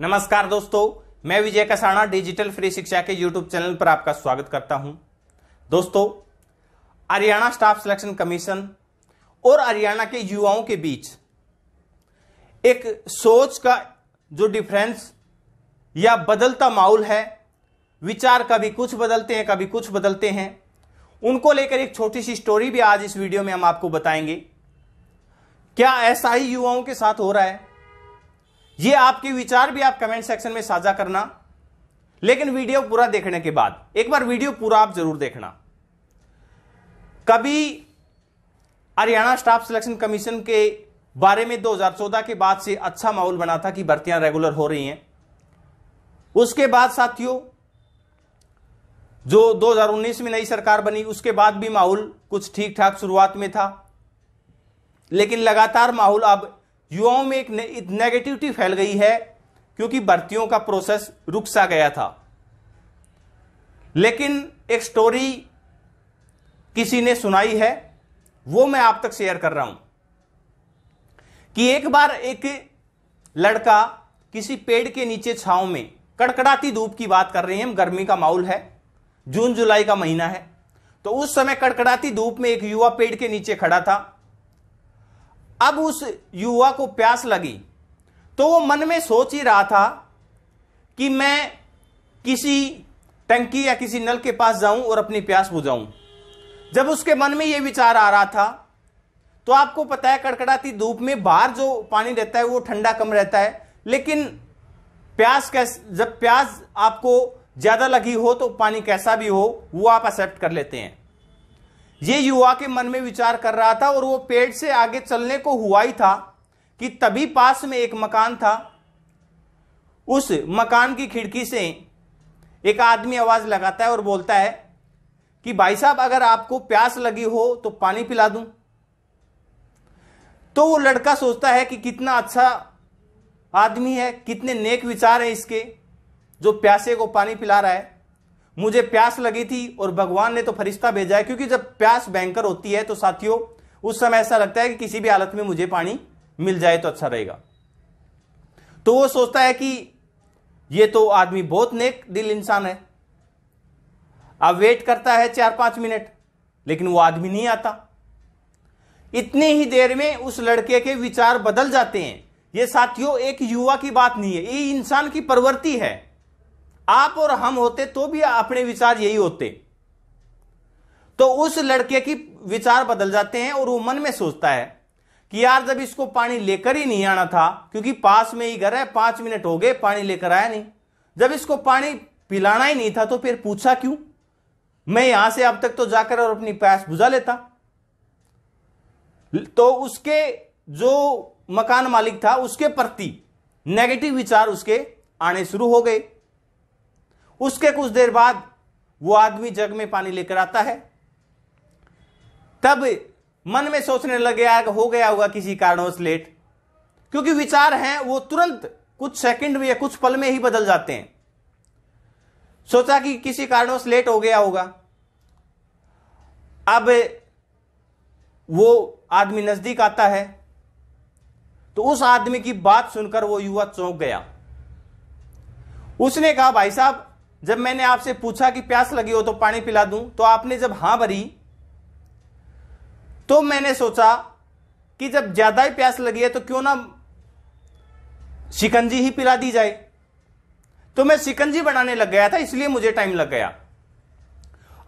नमस्कार दोस्तों मैं विजय कसाणा डिजिटल फ्री शिक्षा के यूट्यूब चैनल पर आपका स्वागत करता हूं दोस्तों हरियाणा स्टाफ सिलेक्शन कमीशन और हरियाणा के युवाओं के बीच एक सोच का जो डिफरेंस या बदलता माहौल है विचार कभी कुछ बदलते हैं कभी कुछ बदलते हैं उनको लेकर एक छोटी सी स्टोरी भी आज इस वीडियो में हम आपको बताएंगे क्या ऐसा ही युवाओं के साथ हो रहा है ये आपके विचार भी आप कमेंट सेक्शन में साझा करना लेकिन वीडियो पूरा देखने के बाद एक बार वीडियो पूरा आप जरूर देखना कभी हरियाणा स्टाफ सिलेक्शन कमीशन के बारे में 2014 के बाद से अच्छा माहौल बना था कि भर्तियां रेगुलर हो रही हैं उसके बाद साथियों जो 2019 में नई सरकार बनी उसके बाद भी माहौल कुछ ठीक ठाक शुरुआत में था लेकिन लगातार माहौल अब युवाओं में एक नेगेटिविटी फैल गई है क्योंकि भर्तियों का प्रोसेस रुक सा गया था लेकिन एक स्टोरी किसी ने सुनाई है वो मैं आप तक शेयर कर रहा हूं कि एक बार एक लड़का किसी पेड़ के नीचे छांव में कड़कड़ाती धूप की बात कर रहे हैं हम गर्मी का माहौल है जून जुलाई का महीना है तो उस समय कड़कड़ाती धूप में एक युवा पेड़ के नीचे खड़ा था अब उस युवा को प्यास लगी तो वो मन में सोच ही रहा था कि मैं किसी टंकी या किसी नल के पास जाऊं और अपनी प्यास बुझाऊं जब उसके मन में ये विचार आ रहा था तो आपको पता है कड़कड़ाती धूप में बाहर जो पानी रहता है वो ठंडा कम रहता है लेकिन प्यास कैसे जब प्यास आपको ज़्यादा लगी हो तो पानी कैसा भी हो वो आप एक्सेप्ट कर लेते हैं ये युवा के मन में विचार कर रहा था और वो पेड़ से आगे चलने को हुआ ही था कि तभी पास में एक मकान था उस मकान की खिड़की से एक आदमी आवाज लगाता है और बोलता है कि भाई साहब अगर आपको प्यास लगी हो तो पानी पिला दूं तो वो लड़का सोचता है कि कितना अच्छा आदमी है कितने नेक विचार हैं इसके जो प्यासे को पानी पिला रहा है मुझे प्यास लगी थी और भगवान ने तो फरिश्ता भेजा है क्योंकि जब प्यास भयंकर होती है तो साथियों उस समय ऐसा लगता है कि किसी भी हालत में मुझे पानी मिल जाए तो अच्छा रहेगा तो वो सोचता है कि ये तो आदमी बहुत नेक दिल इंसान है अब वेट करता है चार पांच मिनट लेकिन वो आदमी नहीं आता इतनी ही देर में उस लड़के के विचार बदल जाते हैं ये साथियों एक युवा की बात नहीं है ये इंसान की प्रवृत्ति है आप और हम होते तो भी अपने विचार यही होते तो उस लड़के की विचार बदल जाते हैं और वो मन में सोचता है कि यार जब इसको पानी लेकर ही नहीं आना था क्योंकि पास में ही घर है पांच मिनट हो गए पानी लेकर आया नहीं जब इसको पानी पिलाना ही नहीं था तो फिर पूछा क्यों मैं यहां से अब तक तो जाकर और अपनी प्यास बुझा लेता तो उसके जो मकान मालिक था उसके प्रति नेगेटिव विचार उसके आने शुरू हो गए उसके कुछ देर बाद वो आदमी जग में पानी लेकर आता है तब मन में सोचने लग गया हो गया होगा किसी कारणवश लेट क्योंकि विचार हैं वो तुरंत कुछ सेकंड में या कुछ पल में ही बदल जाते हैं सोचा कि किसी कारणवश लेट हो गया होगा अब वो आदमी नजदीक आता है तो उस आदमी की बात सुनकर वो युवा चौंक गया उसने कहा भाई साहब जब मैंने आपसे पूछा कि प्यास लगी हो तो पानी पिला दूं तो आपने जब हां भरी तो मैंने सोचा कि जब ज्यादा ही प्यास लगी है तो क्यों ना शिकंजी ही पिला दी जाए तो मैं शिकंजी बनाने लग गया था इसलिए मुझे टाइम लग गया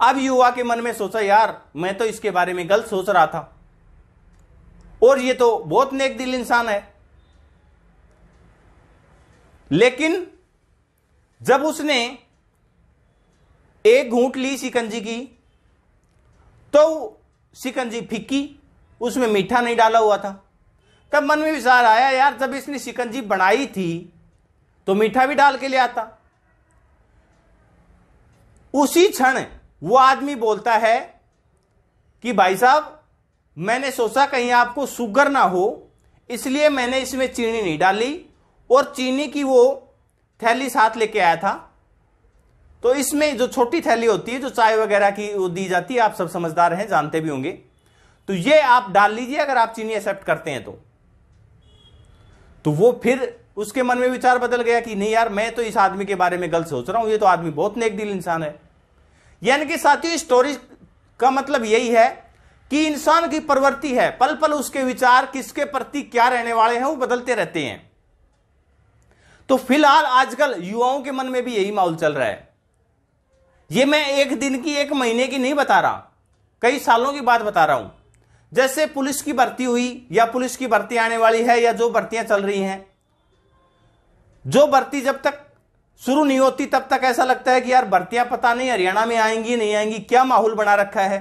अब युवा के मन में सोचा यार मैं तो इसके बारे में गलत सोच रहा था और ये तो बहुत नेक दिल इंसान है लेकिन जब उसने एक घूंट ली सिकंजी की तो सिकंजी फिक्की उसमें मीठा नहीं डाला हुआ था तब मन में विचार आया यार जब इसने सिकंजी बनाई थी तो मीठा भी डाल के ले आता उसी क्षण वो आदमी बोलता है कि भाई साहब मैंने सोचा कहीं आपको शुगर ना हो इसलिए मैंने इसमें चीनी नहीं डाली और चीनी की वो थैली साथ लेके आया था तो इसमें जो छोटी थैली होती है जो चाय वगैरह की वो दी जाती है आप सब समझदार हैं जानते भी होंगे तो ये आप डाल लीजिए अगर आप चीनी एक्सेप्ट करते हैं तो तो वो फिर उसके मन में विचार बदल गया कि नहीं यार मैं तो इस आदमी के बारे में गलत सोच रहा हूं ये तो आदमी बहुत नेक दिल इंसान है यानी कि साथियों स्टोरी का मतलब यही है कि इंसान की प्रवृत्ति है पल पल उसके विचार किसके प्रति क्या रहने वाले हैं वो बदलते रहते हैं तो फिलहाल आजकल युवाओं के मन में भी यही माहौल चल रहा है ये मैं एक दिन की एक महीने की नहीं बता रहा कई सालों की बात बता रहा हूं जैसे पुलिस की भर्ती हुई या पुलिस की भर्ती आने वाली है या जो भर्तियां चल रही हैं जो भर्ती जब तक शुरू नहीं होती तब तक ऐसा लगता है कि यार भर्तियां पता नहीं हरियाणा में आएंगी नहीं आएंगी क्या माहौल बना रखा है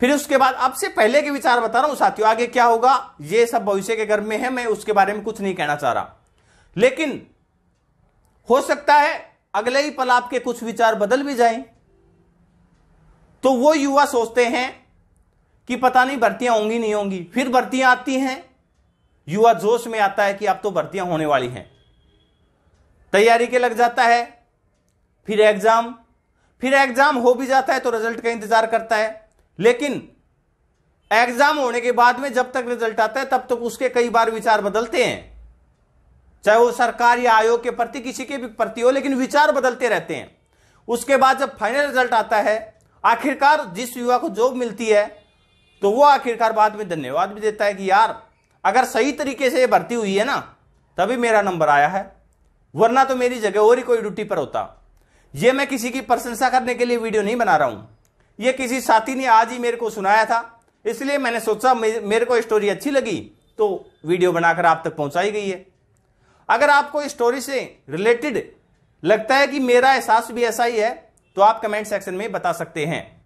फिर उसके बाद आपसे पहले के विचार बता रहा हूं साथियों आगे क्या होगा ये सब भविष्य के गर्भ में है मैं उसके बारे में कुछ नहीं कहना चाह रहा लेकिन हो सकता है अगले ही पल आपके कुछ विचार बदल भी जाए तो वो युवा सोचते हैं कि पता नहीं भर्तियां होंगी नहीं होंगी फिर भर्तियां आती हैं युवा जोश में आता है कि अब तो भर्तियां होने वाली हैं तैयारी के लग जाता है फिर एग्जाम फिर एग्जाम हो भी जाता है तो रिजल्ट का इंतजार करता है लेकिन एग्जाम होने के बाद में जब तक रिजल्ट आता है तब तक तो उसके कई बार विचार बदलते हैं चाहे वो सरकार या आयोग के प्रति किसी के भी प्रति हो लेकिन विचार बदलते रहते हैं उसके बाद जब फाइनल रिजल्ट आता है आखिरकार जिस युवा को जॉब मिलती है तो वो आखिरकार बाद में धन्यवाद भी देता है कि यार अगर सही तरीके से भर्ती हुई है ना तभी मेरा नंबर आया है वरना तो मेरी जगह और ही कोई ड्यूटी पर होता ये मैं किसी की प्रशंसा करने के लिए वीडियो नहीं बना रहा हूँ ये किसी साथी ने आज ही मेरे को सुनाया था इसलिए मैंने सोचा मेरे को स्टोरी अच्छी लगी तो वीडियो बनाकर आप तक पहुंचाई गई है अगर आपको स्टोरी से रिलेटेड लगता है कि मेरा एहसास भी ऐसा ही है तो आप कमेंट सेक्शन में बता सकते हैं